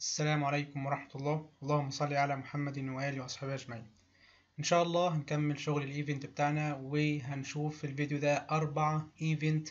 السلام عليكم ورحمة الله اللهم صل على محمد وآله وأصحابه أجمعين إن شاء الله هنكمل شغل الإيفنت بتاعنا وهنشوف في الفيديو ده أربع إيفنت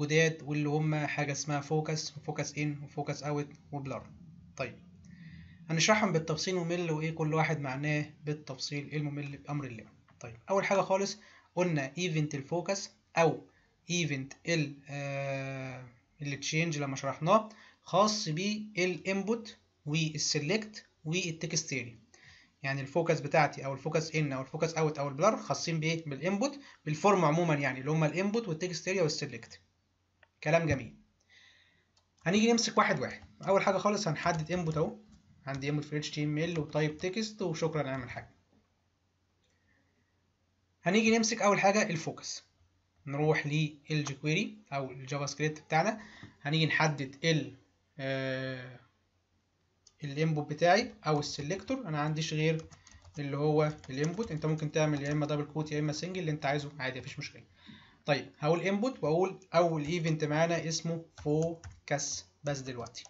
جداد واللي هما حاجة اسمها فوكس وفوكس إن وفوكس أوت وبلر طيب هنشرحهم بالتفصيل ممل وإيه كل واحد معناه بالتفصيل إيه الممل بأمر الله طيب أول حاجة خالص قلنا إيفنت الفوكس أو إيفنت ال آه التشينج لما شرحناه خاص بالانبوت والسلكت والتكست اريا يعني الفوكس بتاعتي او الفوكس ان او الفوكس اوت او البلر خاصين بايه بالانبوت بالفورم عموما يعني اللي هم الانبوت والتكست اريا والسلكت كلام جميل هنيجي نمسك واحد واحد اول حاجه خالص هنحدد انبوت اهو عندي انبوت في اتش تي ام ال وتايب تكست وشكرا اعمل حاجه هنيجي نمسك اول حاجه الفوكس نروح للجي كويري او الجافا سكريبت بتاعنا هنيجي نحدد ال آه، الانبوت بتاعي او السلكتور انا عنديش غير اللي هو الانبوت انت ممكن تعمل يا اما دبل كوت يا اما سنجل اللي انت عايزه عادي مفيش مشكله طيب هقول انبوت واقول اول ايفنت معانا اسمه فوكس بس دلوقتي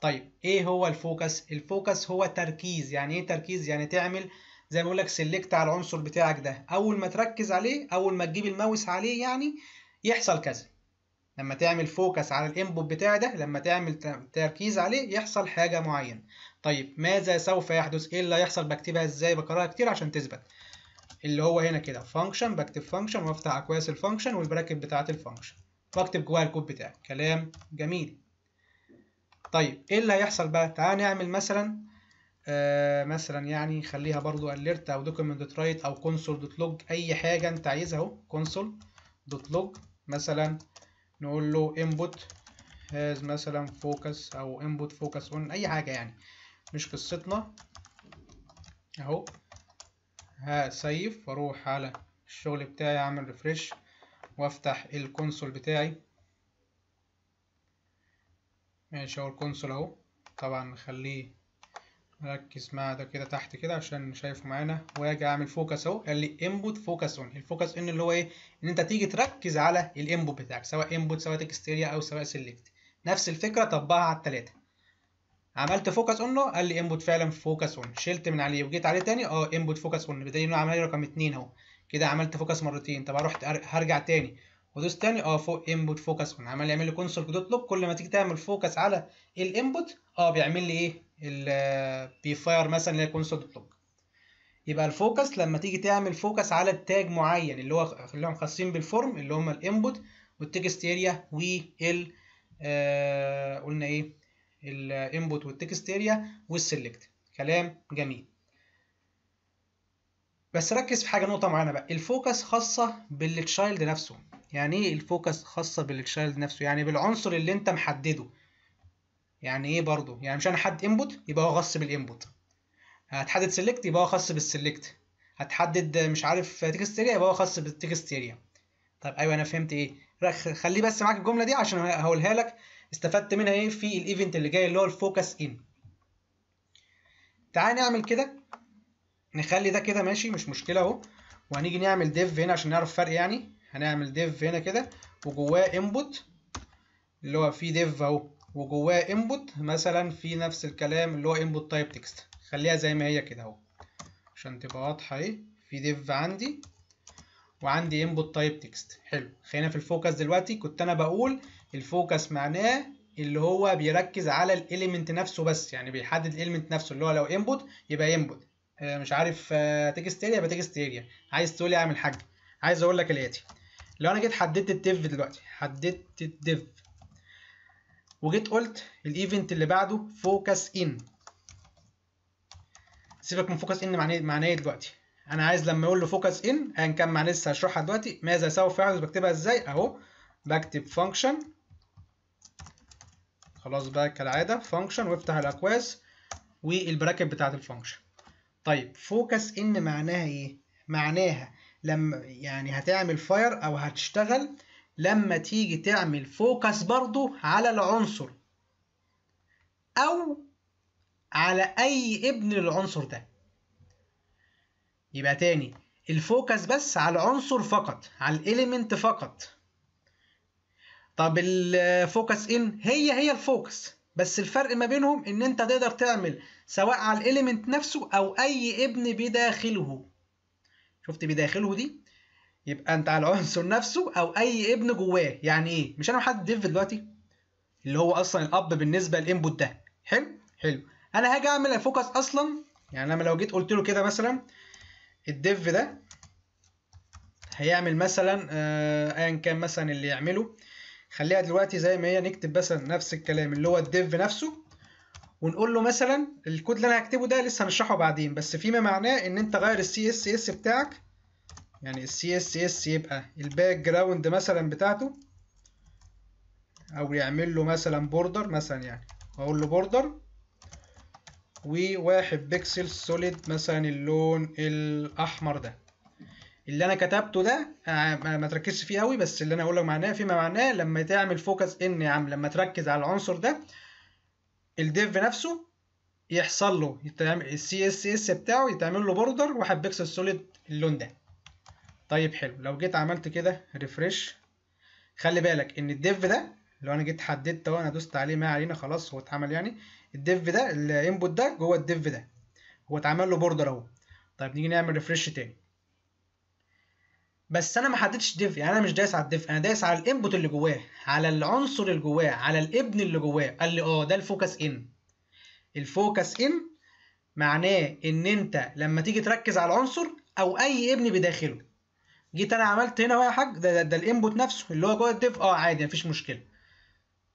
طيب ايه هو الفوكس الفوكس هو تركيز يعني ايه تركيز يعني تعمل زي ما بقول لك سيلكت على العنصر بتاعك ده اول ما تركز عليه اول ما تجيب الماوس عليه يعني يحصل كذا لما تعمل فوكس على الانبوت بتاع ده لما تعمل تركيز عليه يحصل حاجه معينه طيب ماذا سوف يحدث ايه اللي هيحصل بكتبها ازاي بكررها كتير عشان تثبت اللي هو هنا كده فانكشن بكتب فانكشن وافتح اكواس الفانكشن والبراكت بتاعه الفانكشن واكتب جواها الكود بتاعي كلام جميل طيب ايه اللي هيحصل بقى تعال نعمل مثلا آه مثلا يعني خليها برضو alert او document دوت رايت او console دوت لوج اي حاجه انت عايزها اهو console دوت لوج مثلا نقول له انبوت هاز مثلا فوكس او انبوت فوكس اون اي حاجه يعني مش قصتنا اهو سيف واروح على الشغل بتاعي اعمل ريفرش وافتح الكونسول بتاعي ماشي اهو الكونسول اهو طبعا نخليه ركز معاه ده كده تحت كده عشان شايفه معانا واجي اعمل فوكس اهو قال لي انبوت فوكس اون الفوكس ان اللي هو ايه ان انت تيجي تركز على الانبوت بتاعك سواء انبوت سواء تكستيريا او سواء سيلكت نفس الفكره طبقها على الثلاثه عملت فوكس اون قال لي انبوت فعلا فوكس اون شلت من عليه وجيت عليه تاني اه انبوت فوكس اون بدليل انه عمل لي رقم 2 اهو كده عملت فوكس مرتين طب رحت هرجع تاني ودوس تاني اه فوق انبوت فوكس اون عمال يعمل لي كونسول دوت لوك كل ما تيجي تعمل فوكس على الانبوت اه بيعمل لي ايه فاير مثلا اللي هي كونستنت بلوك يبقى الفوكس لما تيجي تعمل فوكس على التاج معين اللي هو اللي هم خاصين بالفورم اللي هم الانبوت والتكست اريا وال آه قلنا ايه الانبوت والتكست اريا والسلكت كلام جميل بس ركز في حاجه نقطه معينه بقى الفوكس خاصه بالتشايلد نفسه يعني ايه الفوكس خاصه بالتشايلد نفسه يعني بالعنصر اللي انت محدده يعني ايه برضو يعني مش انا حد انبوت يبقى هو خاص بالانبوت هتحدد سيلكت يبقى هو خاص بالسيلكت هتحدد مش عارف تكست اريا يبقى هو خاص بالتكست اريا طيب ايوه انا فهمت ايه خليه بس معاك الجمله دي عشان هقولها لك استفدت منها ايه في الايفنت اللي جاي اللي هو الفوكس ان تعالى نعمل كده نخلي ده كده ماشي مش مشكله اهو وهنيجي نعمل ديف هنا عشان نعرف فرق يعني هنعمل ديف هنا كده وجواه انبوت اللي هو فيه ديف اهو وجواه input مثلا في نفس الكلام اللي هو input type text خليها زي ما هي كده اهو عشان تبقى واضحه اهي في ديف عندي وعندي input type text حلو خلينا في الفوكس دلوقتي كنت انا بقول الفوكس معناه اللي هو بيركز على الاليمنت نفسه بس يعني بيحدد الاليمنت نفسه اللي هو لو انبوت يبقى انبوت آه، مش عارف تكست آه، اريا يبقى تكست اريا عايز تقول لي إيه اعمل حاجه عايز اقول لك الاتي لو انا جيت حددت الديف دلوقتي حددت الديف وجيت قلت الايفنت اللي بعده فوكس ان سيبك من فوكس ان معناه معناه إيه دلوقتي انا عايز لما اقول له فوكس ان ايا كان معناه لسه هشرحها دلوقتي ماذا سوف يحدث بكتبها ازاي اهو بكتب فانكشن خلاص بقى كالعاده فانكشن وافتح الاكواز والبراكت بتاعه الفانكشن طيب فوكس ان معناها ايه معناها لما يعني هتعمل فاير او هتشتغل لما تيجي تعمل فوكس برضو على العنصر أو على أي ابن للعنصر ده يبقى تاني الفوكس بس على العنصر فقط على الإليمنت فقط طب الفوكس إن هي هي الفوكس بس الفرق ما بينهم إن أنت تقدر تعمل سواء على الإليمنت نفسه أو أي ابن بداخله شفت بداخله دي يبقى انت على العنصر نفسه او اي ابن جواه يعني ايه مش انا محدد ديف دلوقتي اللي هو اصلا الاب بالنسبه للانبوت ده حلو حلو انا هاجي اعمل الفوكس اصلا يعني انا لو جيت قلت له كده مثلا الديف ده هيعمل مثلا آه، ايا كان مثلا اللي يعمله خليها دلوقتي زي ما هي نكتب مثلا نفس الكلام اللي هو الديف نفسه ونقول له مثلا الكود اللي انا هكتبه ده لسه هنشرحه بعدين بس فيما معناه ان انت غير السي اس اس بتاعك يعني السي اس اس يبقى الباك جراوند مثلا بتاعته او يعمل له مثلا بوردر مثلا يعني واقول له بوردر وواحد بيكسل سوليد مثلا اللون الاحمر ده اللي انا كتبته ده ما تركزش فيه قوي بس اللي انا اقول لك معناه فيما معناه لما تعمل فوكس ان يا عم لما تركز على العنصر ده الديف نفسه يحصل له يتعمل السي اس اس بتاعه يتعمل له بوردر واحد بيكسل سوليد اللون ده طيب حلو لو جيت عملت كده ريفرش خلي بالك ان الديف ده لو انا جيت حددت اهو انا دوست عليه ما علينا خلاص هو اتعمل يعني الديف ده الانبوت ده جوه الديف ده هو اتعمل له بوردر اهو طيب نيجي نعمل ريفرش تاني بس انا ما حددتش ديف يعني انا مش دايس على الديف انا دايس على الانبوت اللي جواه على العنصر اللي جواه على الابن اللي جواه قال لي اه ده الفوكس ان الفوكس ان معناه ان انت لما تيجي تركز على العنصر او اي ابن بداخله جيت انا عملت هنا بقى يا حاج ده, ده, ده الانبوت نفسه اللي هو جوه الديف اه عادي مفيش مشكله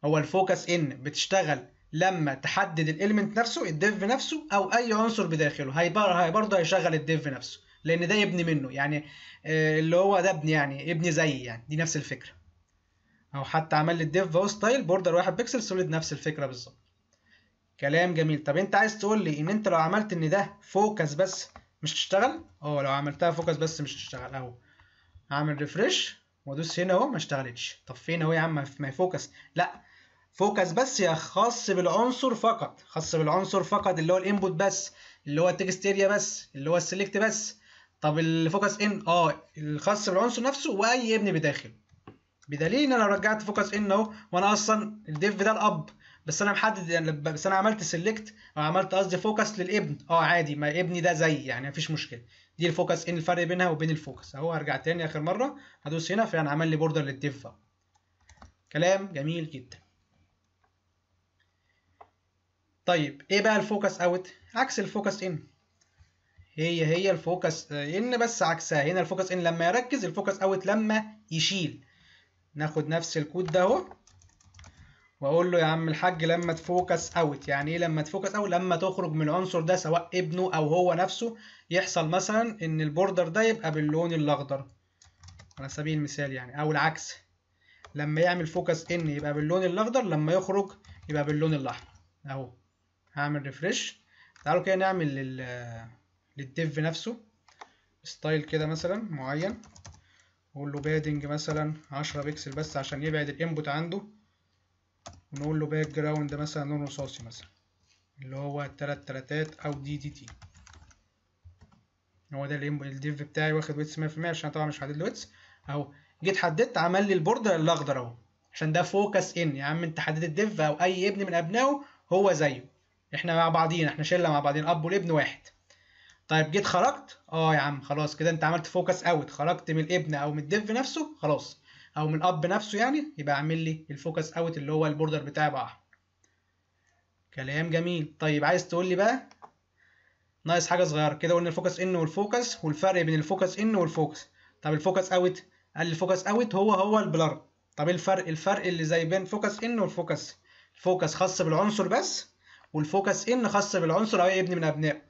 هو الفوكس ان بتشتغل لما تحدد الاليمنت نفسه الديف نفسه او اي عنصر بداخله هي برضه هيشغل الديف نفسه لان ده ابن منه يعني آه، اللي هو ده ابن يعني ابن زي يعني دي نفس الفكره او حتى عمل لي الديف هو ستايل بوردر واحد بيكسل سوليد نفس الفكره بالظبط كلام جميل طب انت عايز تقول لي ان انت لو عملت ان ده فوكس بس مش تشتغل اه لو عملتها فوكس بس مش تشتغل اهو هعمل ريفرش وادوس هنا اهو ما اشتغلتش طب فين اهو يا عم ما يفوكس لا فوكس بس يا خاص بالعنصر فقط خاص بالعنصر فقط اللي هو الانبوت بس اللي هو التكست اريا بس اللي هو السيلكت بس طب الفوكس ان اه الخاص بالعنصر نفسه واي ابن بداخل بدليل ان انا رجعت فوكس ان اهو وانا اصلا الديف ده الاب بس انا محدد يعني بس انا عملت سيلكت او عملت قصدي فوكس للابن اه عادي ما ابني ده زي يعني مفيش مشكله دي الفوكس ايه الفرق بينها وبين الفوكس اهو هرجع تاني اخر مره هدوس هنا فعلا عمل لي بوردر للديف كلام جميل جدا طيب ايه بقى الفوكس اوت عكس الفوكس ان هي هي الفوكس ان بس عكسها هنا الفوكس ان لما يركز الفوكس اوت لما يشيل ناخد نفس الكود ده اهو واقول له يا عم الحاج لما تفوكس اوت يعني ايه لما تفوكس اوت لما تخرج من العنصر ده سواء ابنه او هو نفسه يحصل مثلا ان البوردر ده يبقى باللون الاخضر على سبيل المثال يعني او العكس لما يعمل فوكس ان يبقى باللون الاخضر لما يخرج يبقى باللون الاحمر اهو هعمل ريفرش تعالوا كده نعمل لل للديف نفسه ستايل كده مثلا معين اقول له بادنج مثلا 10 بكسل بس عشان يبعد الانبوت عنده ونقول له باك جراوند مثلا لون رصاصي مثلا اللي هو التلات تلاتات او دي دي تي هو ده الديف بتاعي واخد ويتس 100% عشان طبعا مش حدد له ويتس اهو جيت حددت عمل لي البورد الاخضر اهو عشان ده فوكس ان يا عم انت حددت الديف او اي ابن من ابنائه هو زيه احنا مع بعضينا احنا شله مع بعضينا اب والابن واحد طيب جيت خرجت اه يا عم خلاص كده انت عملت فوكس اوت خرجت من الابن او من الديف نفسه خلاص او من الاب نفسه يعني يبقى اعمل لي الفوكس اوت اللي هو البوردر بتاعي بقى احمر كلام جميل طيب عايز تقول لي بقى ناقص حاجه صغيره كده قلنا الفوكس ان والفوكس والفرق بين الفوكس ان والفوكس طب الفوكس اوت قال الفوكس اوت هو هو البلر طب ايه الفرق الفرق اللي زي بين فوكس ان والفوكس الفوكس خاص بالعنصر بس والفوكس ان خاص بالعنصر او ابن من ابنائه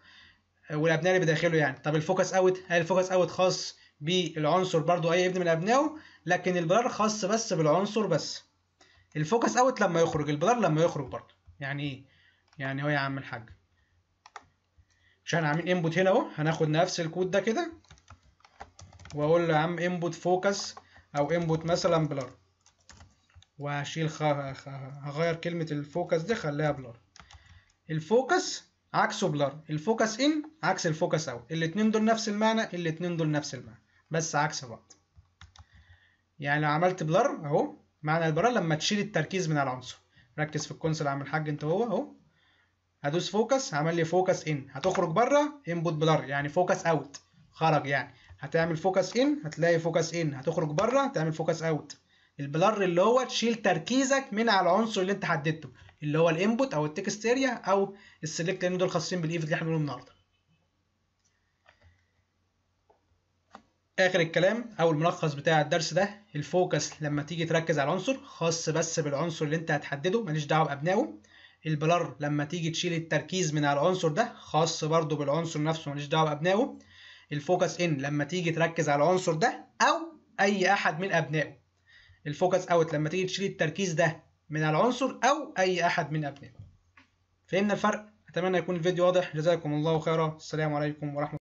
والابناء اللي بداخله يعني طب الفوكس اوت هل الفوكس اوت خاص بالعنصر برضو اي ابن من ابنائه لكن البلر خاص بس بالعنصر بس الفوكس اوت لما يخرج البلر لما يخرج برضه يعني ايه يعني هو يا عم الحاج مش احنا عاملين انبوت هنا اهو هناخد نفس الكود ده كده واقول له يا عم انبوت فوكس او انبوت مثلا بلر وهشيل خ... خ... هغير كلمه الفوكس دي خليها بلر الفوكس عكسه بلر الفوكس ان عكس الفوكس اوت الاتنين دول نفس المعنى الاتنين دول نفس المعنى بس عكس بعض يعني لو عملت بلر اهو معنى البلر لما تشيل التركيز من العنصر ركز في الكونسول عم الحاج انت هو اهو هدوس فوكس عمل لي فوكس ان هتخرج بره انبوت بلر يعني فوكس اوت خرج يعني هتعمل فوكس ان هتلاقي فوكس ان هتخرج بره تعمل فوكس اوت البلر اللي هو تشيل تركيزك من على العنصر اللي انت حددته اللي هو الانبوت او التكست اريا او السلكت لان دول خاصين بالايفنت اللي احنا بنقوله النهارده اخر الكلام او الملخص بتاع الدرس ده الفوكس لما تيجي تركز على العنصر خاص بس بالعنصر اللي انت هتحدده ماليش دعوه بابنائه البلر لما تيجي تشيل التركيز من على العنصر ده خاص برضو بالعنصر نفسه ماليش دعوه بابنائه الفوكس ان لما تيجي تركز على العنصر ده او اي احد من ابنائه الفوكس اوت لما تيجي تشيل التركيز ده من على العنصر او اي احد من ابنائه فهمنا الفرق اتمنى يكون الفيديو واضح جزاكم الله خيرا السلام عليكم ورحمه